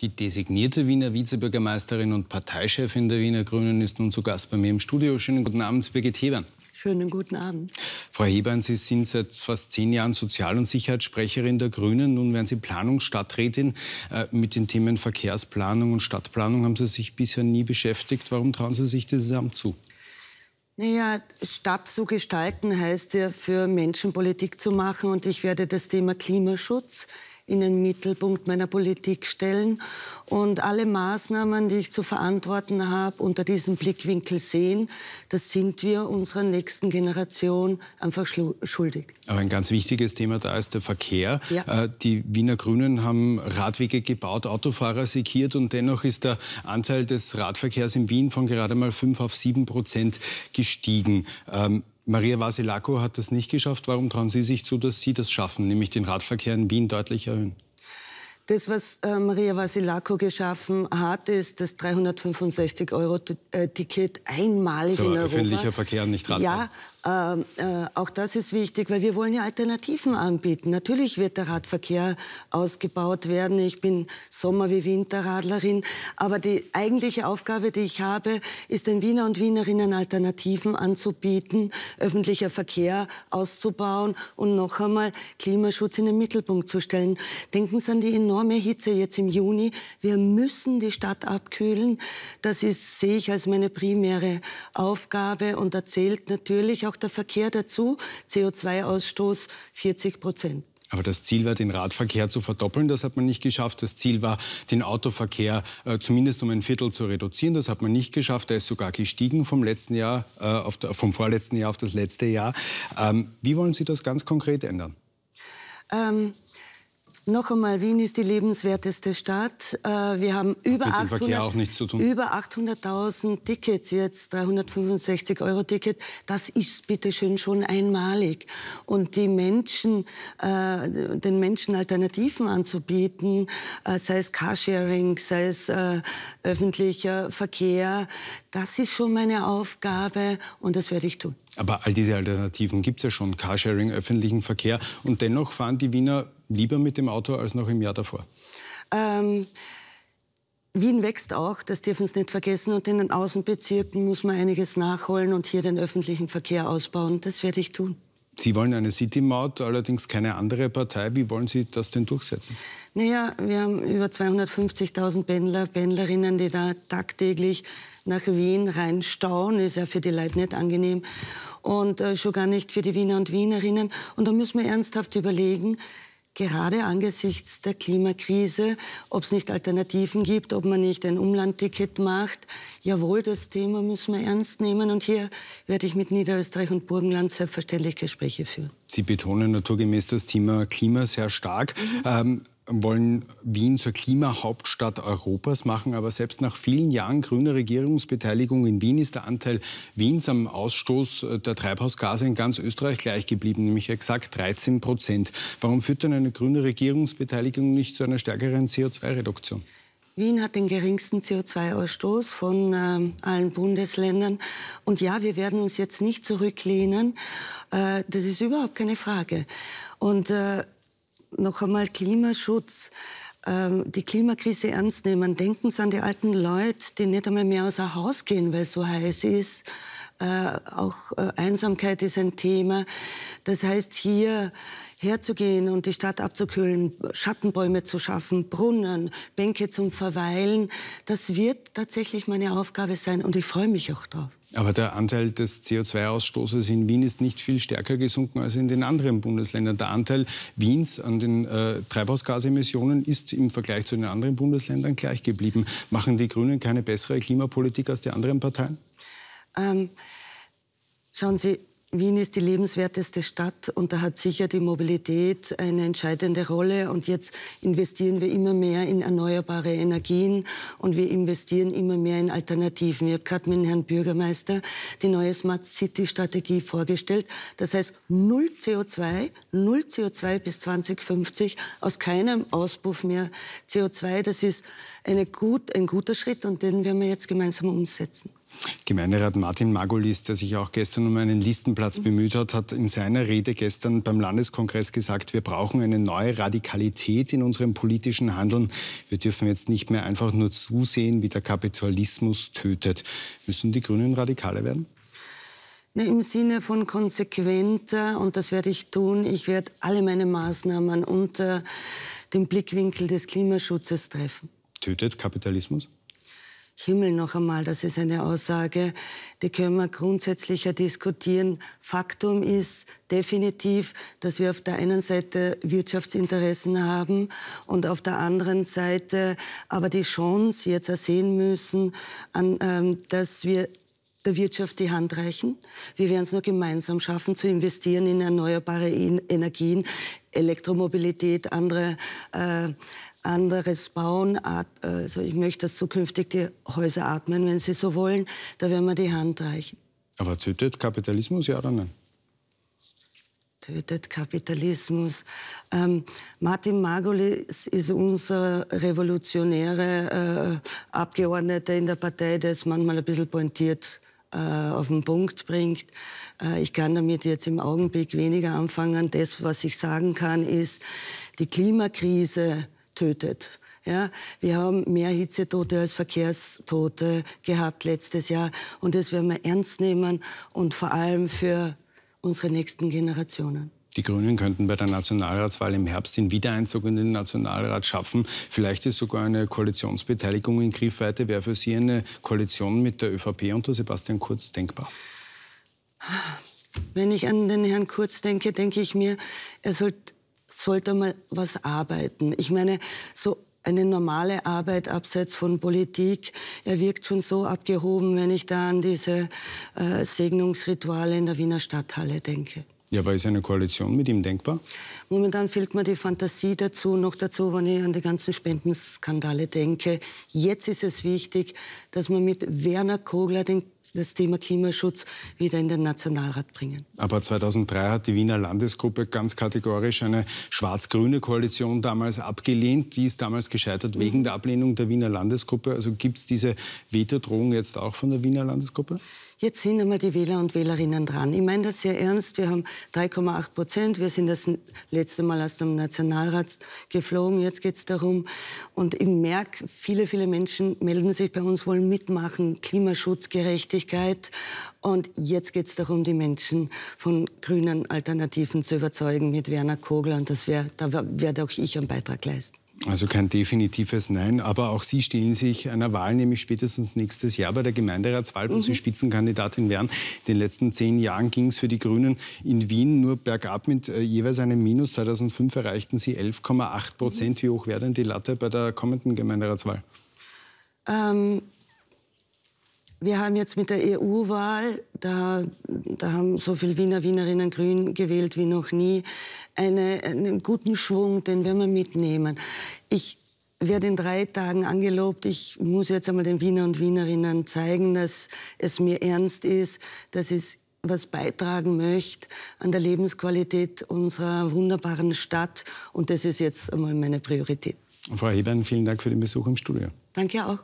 Die designierte Wiener Vizebürgermeisterin und Parteichefin der Wiener Grünen ist nun zu Gast bei mir im Studio. Schönen guten Abend, Birgit Hebern. Schönen guten Abend. Frau Hebern, Sie sind seit fast zehn Jahren Sozial- und Sicherheitssprecherin der Grünen. Nun werden Sie Planungsstadträtin. Äh, mit den Themen Verkehrsplanung und Stadtplanung haben Sie sich bisher nie beschäftigt. Warum trauen Sie sich dieses Amt zu? Naja, Stadt zu gestalten heißt ja, für Menschen Politik zu machen. Und ich werde das Thema Klimaschutz, in den Mittelpunkt meiner Politik stellen und alle Maßnahmen, die ich zu verantworten habe, unter diesem Blickwinkel sehen. Das sind wir unserer nächsten Generation einfach schuldig. Aber ein ganz wichtiges Thema da ist der Verkehr. Ja. Äh, die Wiener Grünen haben Radwege gebaut, Autofahrer sekiert und dennoch ist der Anteil des Radverkehrs in Wien von gerade mal 5 auf 7 Prozent gestiegen. Ähm, Maria Vasilako hat das nicht geschafft. Warum trauen Sie sich zu, dass Sie das schaffen, nämlich den Radverkehr in Wien deutlich erhöhen? Das, was äh, Maria Vasilako geschaffen hat, ist das 365-Euro-Ticket äh, einmalig so, in Europa. öffentlicher Verkehr, nicht Radfahren. Ja, ähm, äh, auch das ist wichtig, weil wir wollen ja Alternativen anbieten. Natürlich wird der Radverkehr ausgebaut werden. Ich bin Sommer- wie Winterradlerin. Aber die eigentliche Aufgabe, die ich habe, ist den Wiener und Wienerinnen Alternativen anzubieten, öffentlicher Verkehr auszubauen und noch einmal Klimaschutz in den Mittelpunkt zu stellen. Denken Sie an die enorme Hitze jetzt im Juni. Wir müssen die Stadt abkühlen. Das ist, sehe ich als meine primäre Aufgabe und erzählt natürlich auch der Verkehr dazu. CO2-Ausstoß 40 Prozent. Aber das Ziel war, den Radverkehr zu verdoppeln. Das hat man nicht geschafft. Das Ziel war, den Autoverkehr äh, zumindest um ein Viertel zu reduzieren. Das hat man nicht geschafft. Der ist sogar gestiegen vom letzten Jahr, äh, auf, vom vorletzten Jahr auf das letzte Jahr. Ähm, wie wollen Sie das ganz konkret ändern? Ähm, noch einmal, Wien ist die lebenswerteste Stadt. Äh, wir haben über 800.000 800 Tickets, jetzt 365 Euro Ticket. Das ist bitteschön schon einmalig. Und die Menschen, äh, den Menschen Alternativen anzubieten, äh, sei es Carsharing, sei es öffentlicher Verkehr, das ist schon meine Aufgabe und das werde ich tun. Aber all diese Alternativen gibt es ja schon, Carsharing, öffentlichen Verkehr. Und dennoch fahren die Wiener lieber mit dem Auto als noch im Jahr davor. Ähm, Wien wächst auch, das dürfen Sie nicht vergessen. Und in den Außenbezirken muss man einiges nachholen und hier den öffentlichen Verkehr ausbauen. Das werde ich tun. Sie wollen eine City-Maut, allerdings keine andere Partei. Wie wollen Sie das denn durchsetzen? Naja, wir haben über 250.000 Pendler, Pendlerinnen, die da tagtäglich nach Wien reinstauen. Ist ja für die Leute nicht angenehm. Und äh, schon gar nicht für die Wiener und Wienerinnen. Und da müssen wir ernsthaft überlegen, gerade angesichts der Klimakrise, ob es nicht Alternativen gibt, ob man nicht ein Umlandticket macht. Jawohl, das Thema müssen wir ernst nehmen. Und hier werde ich mit Niederösterreich und Burgenland selbstverständlich Gespräche führen. Sie betonen naturgemäß das Thema Klima sehr stark. Mhm. Ähm, wollen Wien zur Klimahauptstadt Europas machen, aber selbst nach vielen Jahren grüner Regierungsbeteiligung in Wien ist der Anteil Wiens am Ausstoß der Treibhausgase in ganz Österreich gleich geblieben, nämlich exakt 13 Prozent. Warum führt denn eine grüne Regierungsbeteiligung nicht zu einer stärkeren CO2-Reduktion? Wien hat den geringsten CO2-Ausstoß von ähm, allen Bundesländern. Und ja, wir werden uns jetzt nicht zurücklehnen. Äh, das ist überhaupt keine Frage. Und äh, noch einmal Klimaschutz, ähm, die Klimakrise ernst nehmen. Denken Sie an die alten Leute, die nicht einmal mehr aus dem Haus gehen, weil es so heiß ist. Äh, auch äh, Einsamkeit ist ein Thema. Das heißt, hier herzugehen und die Stadt abzukühlen, Schattenbäume zu schaffen, Brunnen, Bänke zum Verweilen. Das wird tatsächlich meine Aufgabe sein und ich freue mich auch drauf. Aber der Anteil des CO2-Ausstoßes in Wien ist nicht viel stärker gesunken als in den anderen Bundesländern. Der Anteil Wiens an den äh, Treibhausgasemissionen ist im Vergleich zu den anderen Bundesländern gleich geblieben. Machen die Grünen keine bessere Klimapolitik als die anderen Parteien? Ähm, schauen Sie, Wien ist die lebenswerteste Stadt und da hat sicher die Mobilität eine entscheidende Rolle. Und jetzt investieren wir immer mehr in erneuerbare Energien und wir investieren immer mehr in Alternativen. Ich habe gerade mit dem Herrn Bürgermeister die neue Smart City Strategie vorgestellt. Das heißt, null CO2, null CO2 bis 2050, aus keinem Auspuff mehr CO2. Das ist eine gut, ein guter Schritt und den werden wir jetzt gemeinsam umsetzen. Gemeinderat Martin Magolis, der sich auch gestern um einen Listenplatz bemüht hat, hat in seiner Rede gestern beim Landeskongress gesagt, wir brauchen eine neue Radikalität in unserem politischen Handeln. Wir dürfen jetzt nicht mehr einfach nur zusehen, wie der Kapitalismus tötet. Müssen die Grünen radikaler werden? Im Sinne von konsequenter, und das werde ich tun, ich werde alle meine Maßnahmen unter dem Blickwinkel des Klimaschutzes treffen. Tötet Kapitalismus? Himmel noch einmal, das ist eine Aussage, die können wir grundsätzlicher diskutieren. Faktum ist definitiv, dass wir auf der einen Seite Wirtschaftsinteressen haben und auf der anderen Seite aber die Chance jetzt ersehen müssen, an, ähm, dass wir der Wirtschaft die Hand reichen. Wir werden es nur gemeinsam schaffen, zu investieren in erneuerbare Energien, Elektromobilität, andere äh, anderes bauen. Also ich möchte, dass zukünftig die Häuser atmen, wenn sie so wollen. Da werden wir die Hand reichen. Aber tötet Kapitalismus ja oder nein? Tötet Kapitalismus. Ähm, Martin Margolis ist unser revolutionäre äh, Abgeordneter in der Partei, der es manchmal ein bisschen pointiert äh, auf den Punkt bringt. Äh, ich kann damit jetzt im Augenblick weniger anfangen. Das, was ich sagen kann, ist, die Klimakrise tötet. Ja, wir haben mehr Hitzetote als Verkehrstote gehabt letztes Jahr. Und das werden wir ernst nehmen und vor allem für unsere nächsten Generationen. Die Grünen könnten bei der Nationalratswahl im Herbst den Wiedereinzug in den Nationalrat schaffen. Vielleicht ist sogar eine Koalitionsbeteiligung in Griffweite. Wäre für Sie eine Koalition mit der ÖVP unter Sebastian Kurz denkbar? Wenn ich an den Herrn Kurz denke, denke ich mir, er sollte sollte mal was arbeiten. Ich meine, so eine normale Arbeit abseits von Politik. Er wirkt schon so abgehoben, wenn ich da an diese äh, Segnungsrituale in der Wiener Stadthalle denke. Ja, aber ist eine Koalition mit ihm denkbar? Momentan fehlt mir die Fantasie dazu, noch dazu, wenn ich an die ganzen Spendenskandale denke. Jetzt ist es wichtig, dass man mit Werner Kogler den das Thema Klimaschutz wieder in den Nationalrat bringen. Aber 2003 hat die Wiener Landesgruppe ganz kategorisch eine schwarz-grüne Koalition damals abgelehnt. Die ist damals gescheitert mhm. wegen der Ablehnung der Wiener Landesgruppe. Also gibt es diese Vetodrohung jetzt auch von der Wiener Landesgruppe? Jetzt sind einmal die Wähler und Wählerinnen dran. Ich meine das sehr ernst. Wir haben 3,8 Prozent. Wir sind das letzte Mal aus dem Nationalrat geflogen. Jetzt geht es darum. Und ich merke, viele, viele Menschen melden sich bei uns, wollen mitmachen. Klimaschutz, Gerechtigkeit. Und jetzt geht es darum, die Menschen von grünen Alternativen zu überzeugen mit Werner Kogler. Und das wär, da werde auch ich einen Beitrag leisten. Also kein definitives Nein, aber auch Sie stehen sich einer Wahl, nämlich spätestens nächstes Jahr bei der Gemeinderatswahl, wo mhm. Sie Spitzenkandidatin werden. In den letzten zehn Jahren ging es für die Grünen in Wien nur bergab mit äh, jeweils einem Minus. 2005 erreichten Sie 11,8 Prozent. Mhm. Wie hoch wäre denn die Latte bei der kommenden Gemeinderatswahl? Ähm, wir haben jetzt mit der EU-Wahl, da, da haben so viele Wiener, Wienerinnen grün gewählt wie noch nie, eine, einen guten Schwung, den werden wir mitnehmen. Ich werde in drei Tagen angelobt. Ich muss jetzt einmal den Wiener und Wienerinnen zeigen, dass es mir ernst ist, dass es was beitragen möchte an der Lebensqualität unserer wunderbaren Stadt. Und das ist jetzt einmal meine Priorität. Frau Hebern, vielen Dank für den Besuch im Studio. Danke auch.